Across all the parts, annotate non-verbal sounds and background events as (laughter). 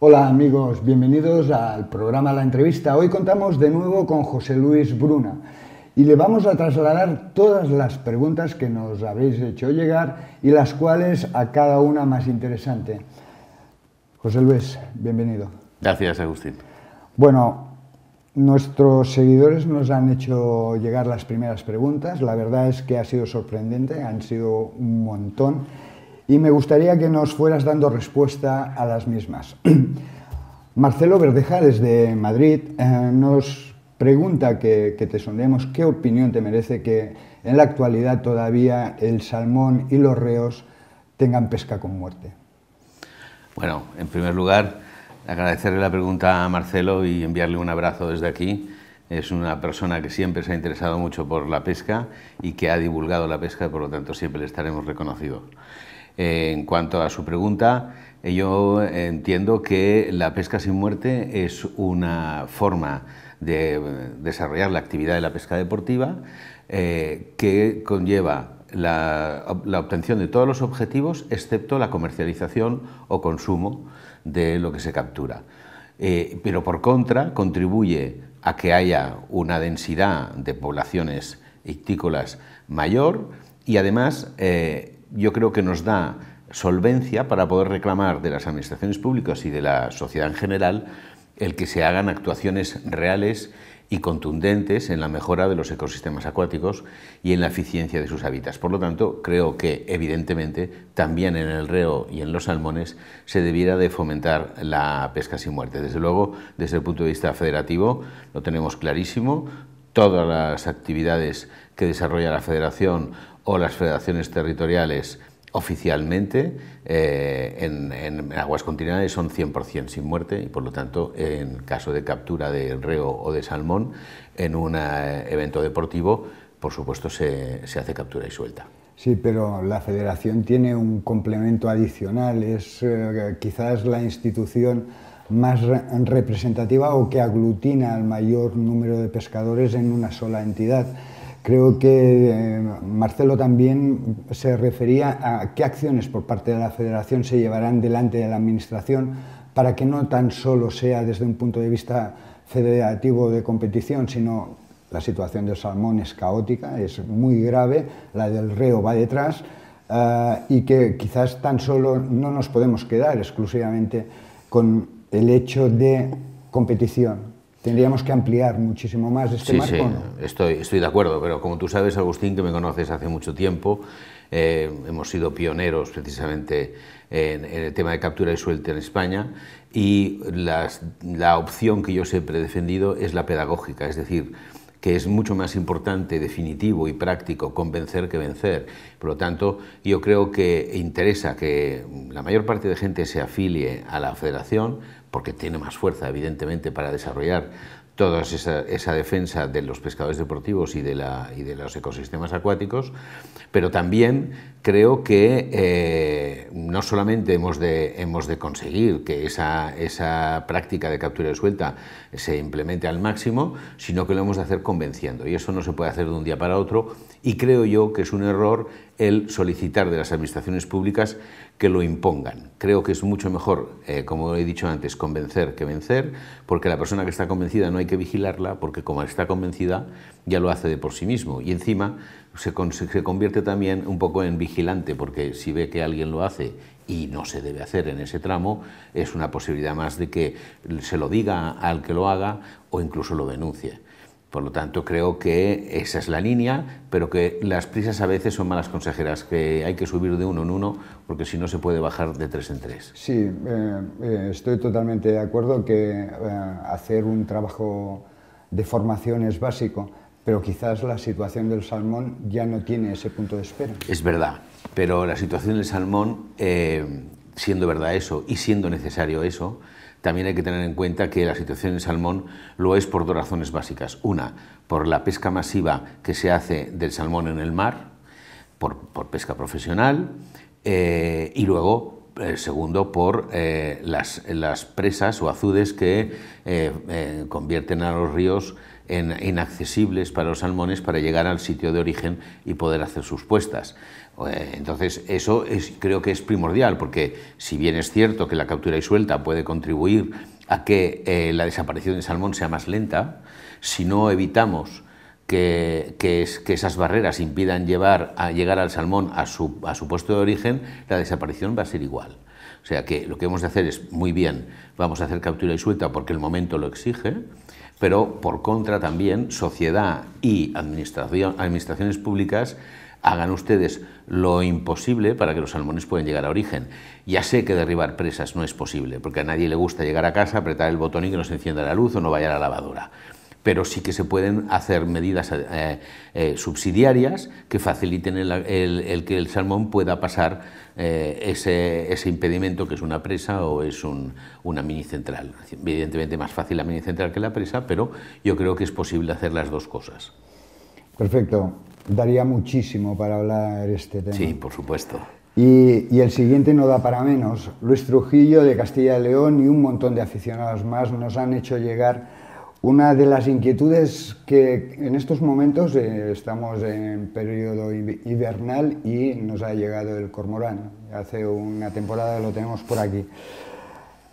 Hola amigos, bienvenidos al programa La Entrevista. Hoy contamos de nuevo con José Luis Bruna y le vamos a trasladar todas las preguntas que nos habéis hecho llegar y las cuales a cada una más interesante. José Luis, bienvenido. Gracias, Agustín. Bueno, nuestros seguidores nos han hecho llegar las primeras preguntas. La verdad es que ha sido sorprendente, han sido un montón y me gustaría que nos fueras dando respuesta a las mismas. (clears throat) Marcelo Verdeja, desde Madrid, eh, nos pregunta que, te sondeemos... qué opinión te merece que en la actualidad todavía el salmón y los reos tengan pesca con muerte. Bueno, en primer lugar, agradecerle la pregunta a Marcelo y enviarle un abrazo desde aquí. Es una persona que siempre se ha interesado mucho por la pesca y que ha divulgado la pesca, por lo tanto siempre le estaremos reconocidos. Eh, en cuanto a su pregunta, eh, yo entiendo que la pesca sin muerte es una forma de desarrollar la actividad de la pesca deportiva eh, que conlleva la, obtención de todos los objetivos excepto la comercialización o consumo de lo que se captura. pero por contra contribuye a que haya una densidad de poblaciones ictícolas mayor y además yo creo que nos da solvencia para poder reclamar de las administraciones públicas y de la sociedad en general el que se hagan actuaciones reales y contundentes en la mejora de los ecosistemas acuáticos y en la eficiencia de sus hábitats. Por lo tanto, creo que evidentemente también en el reo y en los salmones se debiera de fomentar la pesca sin muerte. Desde luego, desde el punto de vista federativo, lo tenemos clarísimo. Todas las actividades que desarrolla la federación o las federaciones territoriales oficialmente eh, en, aguas continentales son 100% sin muerte y por lo tanto en caso de captura de reo o de salmón en un eh, evento deportivo por supuesto se, se, hace captura y suelta. Sí, pero la federación tiene un complemento adicional, es eh, quizás la institución más representativa o que aglutina al mayor número de pescadores en una sola entidad Creo que eh, Marcelo también se refería a qué acciones por parte de la Federación se llevarán delante de la Administración para que no tan solo sea desde un punto de vista federativo de competición, sino la situación de salmón es caótica, es muy grave, la del reo va detrás eh, y que quizás tan solo no nos podemos quedar exclusivamente con el hecho de competición, Tendríamos que ampliar muchísimo más este marco. Sí. Estoy, estoy de acuerdo, pero como tú sabes, Agustín, que me conoces hace mucho tiempo, eh, hemos sido pioneros precisamente en, el tema de captura y suelta en España y las, la opción que yo siempre he defendido es la pedagógica, es decir, que es mucho más importante, definitivo y práctico convencer que vencer. Por lo tanto, yo creo que interesa que la mayor parte de gente se afilie a la federación, porque tiene más fuerza, evidentemente, para desarrollar toda esa, defensa de los pescadores deportivos y de, la, y de los ecosistemas acuáticos, pero también creo que eh, no solamente hemos de, hemos de conseguir que esa, esa, práctica de captura de suelta se implemente al máximo, sino que lo hemos de hacer convenciendo, y eso no se puede hacer de un día para otro, y creo yo que es un error el solicitar de las administraciones públicas que lo impongan. Creo que es mucho mejor, eh, como he dicho antes, convencer que vencer, porque la persona que está convencida no hay que vigilarla, porque como está convencida ya lo hace de por sí mismo. Y encima se convierte también un poco en vigilante, porque si ve que alguien lo hace y no se debe hacer en ese tramo, es una posibilidad más de que se lo diga al que lo haga o incluso lo denuncie. Por lo tanto, creo que esa es la línea, pero que las prisas a veces son malas consejeras, que hay que subir de uno en uno, porque si no se puede bajar de tres en tres. Sí, eh, eh, estoy totalmente de acuerdo que eh, hacer un trabajo de formación es básico, pero quizás la situación del salmón ya no tiene ese punto de espera. Es verdad, pero la situación del salmón, siendo verdad eso y siendo necesario eso, también hay que tener en cuenta que la situación en salmón lo es por dos razones básicas. Una, por la pesca masiva que se hace del salmón en el mar, por, pesca profesional, eh, y luego, eh, segundo, por eh, las, las, presas o azudes que convierten a los ríos en inaccesibles para los salmones para llegar al sitio de origen y poder hacer sus puestas. Pues, entonces, eso es, creo que es primordial, porque si bien es cierto que la captura y suelta puede contribuir a que eh, la desaparición del salmón sea más lenta, si no evitamos que, que esas barreras impidan llevar a llegar al salmón a su, puesto de origen, la desaparición va a ser igual. O sea que lo que hemos de hacer es, muy bien, vamos a hacer captura y suelta porque el momento lo exige, pero por contra también sociedad y administración, administraciones públicas hagan ustedes lo imposible para que los salmones puedan llegar a origen. Ya sé que derribar presas no es posible, porque a nadie le gusta llegar a casa, apretar el botón y que no se encienda la luz o no vaya a la lavadora. Pero sí que se pueden hacer medidas eh, eh, subsidiarias que faciliten el, que el salmón pueda pasar eh, ese, impedimento que es una presa o es un, mini central, Evidentemente más fácil la mini central que la presa, pero yo creo que es posible hacer las dos cosas. Perfecto daría muchísimo para hablar este tema. Sí, por supuesto. Y, el siguiente no da para menos. Luis Trujillo de Castilla y León y un montón de aficionados más nos han hecho llegar una de las inquietudes que en estos momentos eh, estamos en periodo invernal y nos ha llegado el cormorán. Hace una temporada lo tenemos por aquí.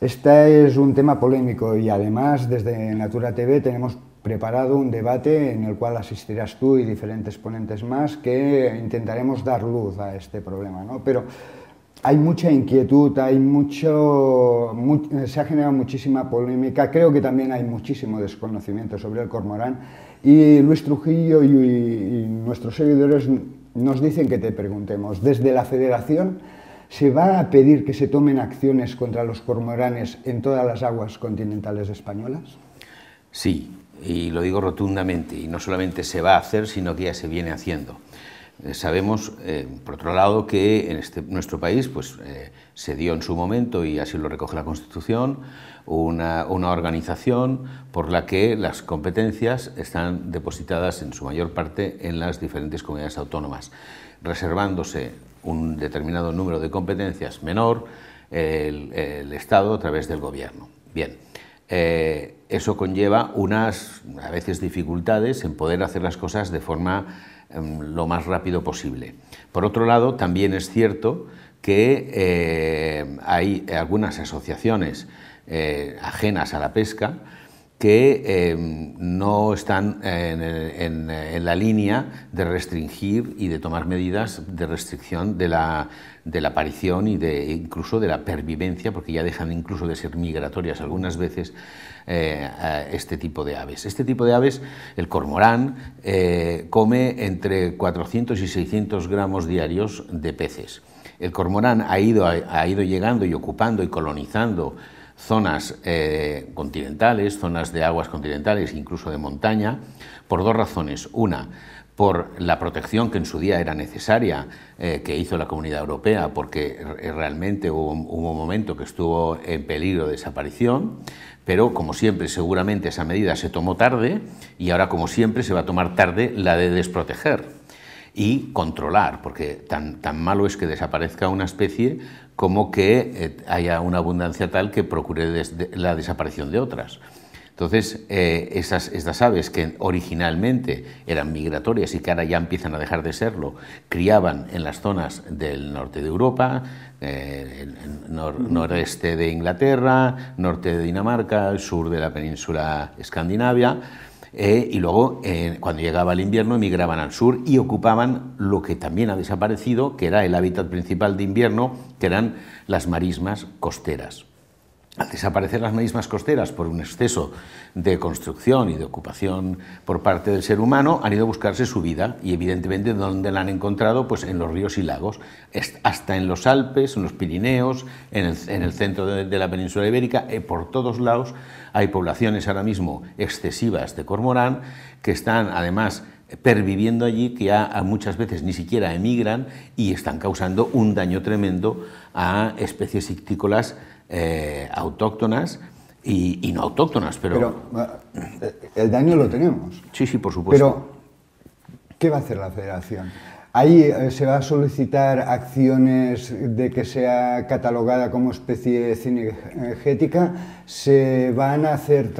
Este es un tema polémico y además desde Natura TV tenemos preparado un debate en el cual asistirás tú y diferentes ponentes más que intentaremos dar luz a este problema. ¿no? Pero hay mucha inquietud, hay mucho, eh, se ha generado muchísima polémica, creo que también hay muchísimo desconocimiento sobre el cormorán y Luis Trujillo y nuestros seguidores nos dicen que te preguntemos, desde la federación, ¿se va a pedir que se tomen acciones contra los cormoranes en todas las aguas continentales españolas? Sí, y lo digo rotundamente, y no solamente se va a hacer, sino que ya se viene haciendo. Eh, sabemos, eh, por otro lado, que en este, nuestro país pues, eh, se dio en su momento, y así lo recoge la Constitución, una, organización por la que las competencias están depositadas en su mayor parte en las diferentes comunidades autónomas, reservándose un determinado número de competencias menor el, el Estado a través del Gobierno. Bien, eh, eso conlleva unas, a veces, dificultades en poder hacer las cosas de forma em, lo más rápido posible. Por otro lado, también es cierto que eh, hay algunas asociaciones eh, ajenas a la pesca que em, no están en, la línea de restringir y de tomar medidas de restricción de la, aparición y de incluso de la pervivencia, porque ya dejan incluso de ser migratorias algunas veces eh, este tipo de aves. Este tipo de aves, el cormorán, eh, come entre 400 y 600 gramos diarios de peces. El cormorán ha ido, ha ido llegando y ocupando y colonizando zonas eh, continentales, zonas de aguas continentales, incluso de montaña, por dos razones. Una, por la protección que en su día era necesaria, eh, que hizo la Comunidad Europea, porque realmente hubo, un momento que estuvo en peligro de desaparición, pero como siempre seguramente esa medida se tomó tarde y ahora como siempre se va a tomar tarde la de desproteger y controlar, porque tan, tan malo es que desaparezca una especie como que eh, haya una abundancia tal que procure la desaparición de otras. Entonces, eh, esas, estas aves que originalmente eran migratorias y que ahora ya empiezan a dejar de serlo, criaban en las zonas del norte de Europa, eh, noreste de Inglaterra, norte de Dinamarca, el sur de la península escandinavia, eh, y luego, eh, cuando llegaba el invierno, emigraban al sur y ocupaban lo que también ha desaparecido, que era el hábitat principal de invierno, que eran las marismas costeras. Al desaparecer las marismas costeras por un exceso de construcción y de ocupación por parte del ser humano, han ido a buscarse su vida y evidentemente donde la han encontrado? Pues en los ríos y lagos, hasta en los Alpes, en los Pirineos, en el, centro de, la península ibérica, y eh, por todos lados hay poblaciones ahora mismo excesivas de cormorán que están además perviviendo allí, que muchas veces ni siquiera emigran y están causando un daño tremendo a especies ictícolas eh, autóctonas y, no autóctonas, pero... Eh, el daño lo tenemos. Sí, sí, por supuesto. Pero, ¿qué va a hacer la federación? Ahí eh, se va a solicitar acciones de que sea catalogada como especie cinegética, se van a hacer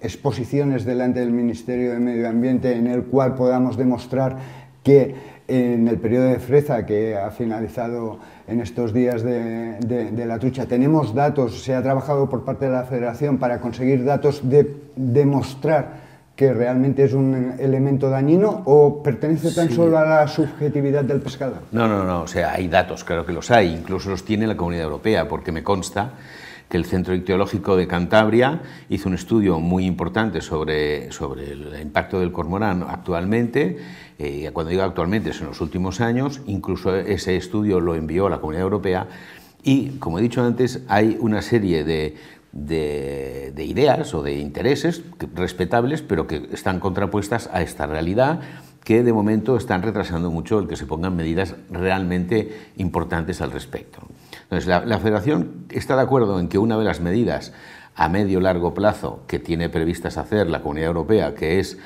exposiciones delante del Ministerio de Medio Ambiente en el cual podamos demostrar que en el periodo de freza que ha finalizado en estos días de, la trucha. Tenemos datos, se ha trabajado por parte de la federación para conseguir datos de demostrar que realmente es un elemento dañino o pertenece tan solo a la subjetividad del pescador. No, no, no, o sea, hay datos, claro que los hay, incluso los tiene la Comunidad Europea, porque me consta que el Centro Ictiológico de Cantabria hizo un estudio muy importante sobre, el impacto del cormorán actualmente, eh, cuando digo actualmente es en los últimos años, incluso ese estudio lo envió a la Comunidad Europea y, como he dicho antes, hay una serie de, ideas o de intereses respetables, pero que están contrapuestas a esta realidad que de momento están retrasando mucho el que se pongan medidas realmente importantes al respecto la, Federación está de acuerdo en que una de las medidas a medio largo plazo que tiene previstas hacer la Comunidad Europea, que es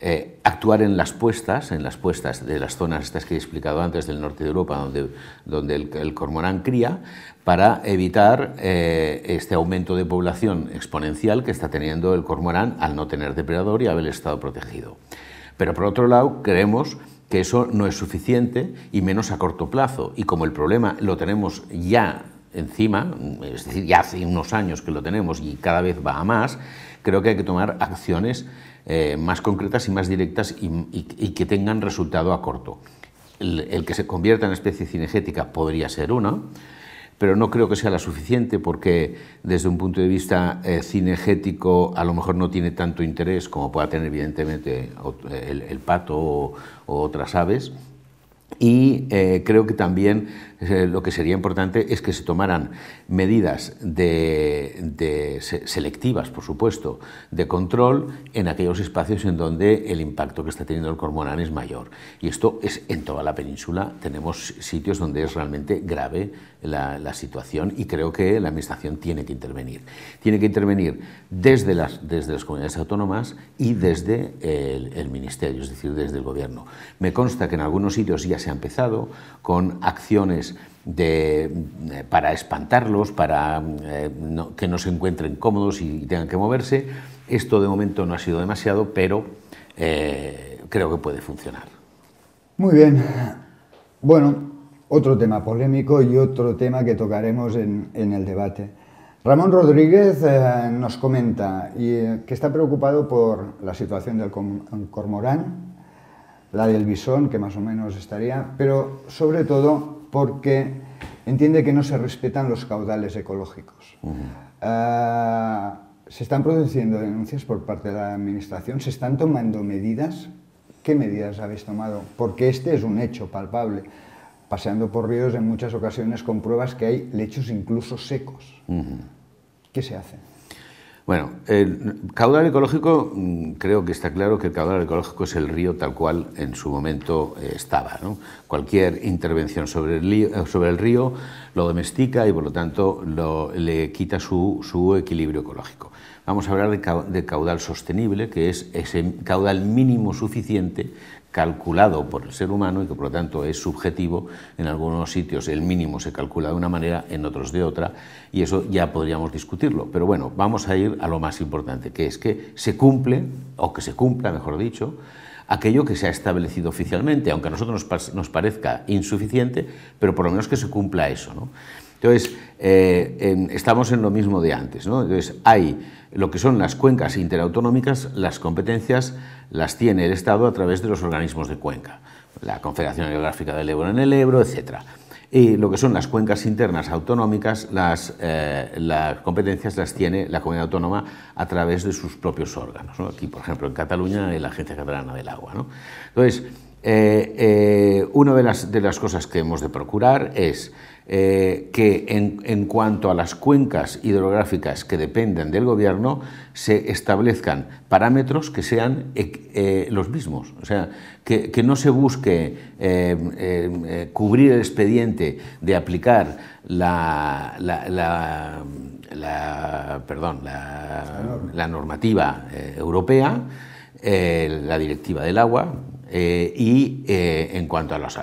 eh, actuar en las puestas, en las puestas de las zonas estas que he explicado antes del norte de Europa, donde, donde el, cormorán cría, para evitar eh, este aumento de población exponencial que está teniendo el cormorán al no tener depredador y haber estado protegido. Pero por otro lado, creemos que eso no es suficiente y menos a corto plazo. Y como el problema lo tenemos ya encima, es decir, ya hace unos años que lo tenemos y cada vez va a más, creo que hay que tomar acciones eh, más concretas y más directas y, que tengan resultado a corto. El, el, que se convierta en especie cinegética podría ser una pero no creo que sea la suficiente porque desde un punto de vista eh, cinegético a lo mejor no tiene tanto interés como pueda tener evidentemente el, pato o, otras aves. Y eh, creo que también eh, lo que sería importante es que se tomaran medidas selectivas, por supuesto, de control en aquellos espacios en donde el impacto que está teniendo el cormorán es mayor. Y esto es en toda la península, tenemos sitios donde es realmente grave la, situación y creo que la Administración tiene que intervenir. Tiene que intervenir desde las, desde las comunidades autónomas y desde el, el Ministerio, es decir, desde el Gobierno. Me consta que en algunos sitios ya se ha empezado con acciones eh, para espantarlos, para eh, que no se encuentren cómodos y, tengan que moverse. Esto de momento no ha sido demasiado, pero eh, creo que puede funcionar. Muy bien. Bueno, otro tema polémico y otro tema que tocaremos en, el debate. Ramón Rodríguez nos comenta y, que está preocupado por la situación del cormorán, la del bisón, que más o menos estaría, pero sobre todo porque entiende que no se respetan los caudales ecológicos. Ah, se están produciendo denuncias por parte de la Administración, se están tomando medidas. ¿Qué medidas habéis tomado? Porque este es un hecho palpable. Paseando por ríos en muchas ocasiones con pruebas que hay lechos incluso secos. ¿Qué se hace? Bueno, el caudal ecológico, mm, creo que está claro que el caudal ecológico es el río tal cual en su momento eh, estaba. Cualquier intervención sobre el, río, eh, sobre el, río, lo domestica y por lo tanto lo, le quita su, su, equilibrio ecológico. Vamos a hablar de, caudal sostenible, que es ese caudal mínimo suficiente calculado por el ser humano y que por lo tanto es subjetivo. En algunos sitios el mínimo se calcula de una manera, en otros de otra, y eso ya podríamos discutirlo. Pero bueno, vamos a ir a lo más importante, que es que se cumple, o que se cumpla, mejor dicho, aquello que se ha establecido oficialmente, aunque a nosotros nos, parezca insuficiente, pero por lo menos que se cumpla eso. Entonces, eh, estamos en lo mismo de antes. ¿no? Entonces, hay lo que son las cuencas interautonómicas, las competencias las tiene el Estado a través de los organismos de cuenca, la Confederación Geográfica del Ebro en el Ebro, etc. Y lo que son las cuencas internas autonómicas, las, eh, las competencias las tiene la comunidad autónoma a través de sus propios órganos. Aquí, por ejemplo, en Cataluña, la Agencia Catalana del Agua. Entonces, eh, eh, una de las, cosas que hemos de procurar es eh, que en, cuanto a las cuencas hidrográficas que dependen del gobierno, se establezcan parámetros que sean los mismos. O sea, que, no se busque cubrir el expediente de aplicar la, la, la, normativa europea, la directiva del agua, eh, y eh, en cuanto a, los,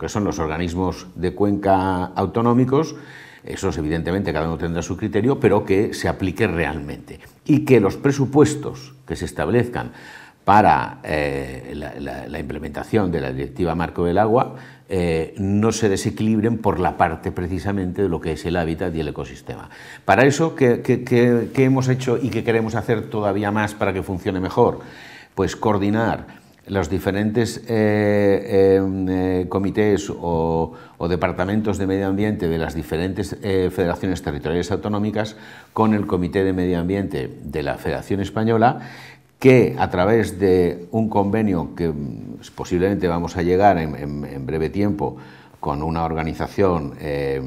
que son los organismos de cuenca autonómicos, esos evidentemente cada uno tendrá su criterio, pero que se aplique realmente y que los presupuestos que se establezcan para eh, la, implementación de la Directiva Marco del Agua no se desequilibren por la parte precisamente de lo que es el hábitat y el ecosistema. Para eso, ¿qué, qué hemos hecho y qué queremos hacer todavía más para que funcione mejor? Pues coordinar los diferentes eh, eh, eh, comités o, departamentos de medio ambiente de las diferentes federaciones territoriales autonómicas con el Comité de Medio Ambiente de la Federación Española, que a través de un convenio que mm, posiblemente vamos a llegar en breve tiempo con una organización eh,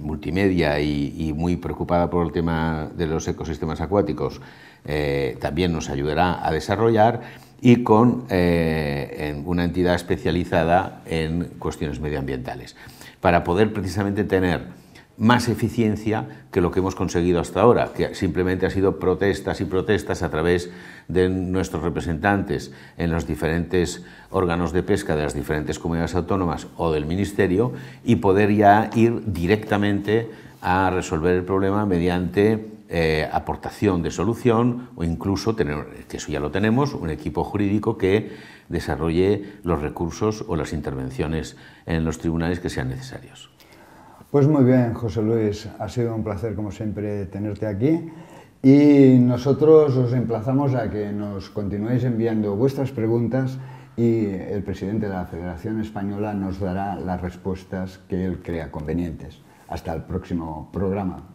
multimedia y, muy preocupada por el tema de los ecosistemas acuáticos, eh, también nos ayudará a desarrollar y con eh, en una entidad especializada en cuestiones medioambientales, para poder precisamente tener más eficiencia que lo que hemos conseguido hasta ahora, que simplemente ha sido protestas y protestas a través de nuestros representantes en los diferentes órganos de pesca de las diferentes comunidades autónomas o del Ministerio y poder ya ir directamente a resolver el problema mediante eh, aportación de solución o incluso tener, que eso ya lo tenemos, un equipo jurídico que desarrolle los recursos o las intervenciones en los tribunales que sean necesarios. Pues muy bien, José Luis, ha sido un placer como siempre tenerte aquí y nosotros os emplazamos a que nos continuéis enviando vuestras preguntas y el presidente de la Federación Española nos dará las respuestas que él crea convenientes. Hasta el próximo programa.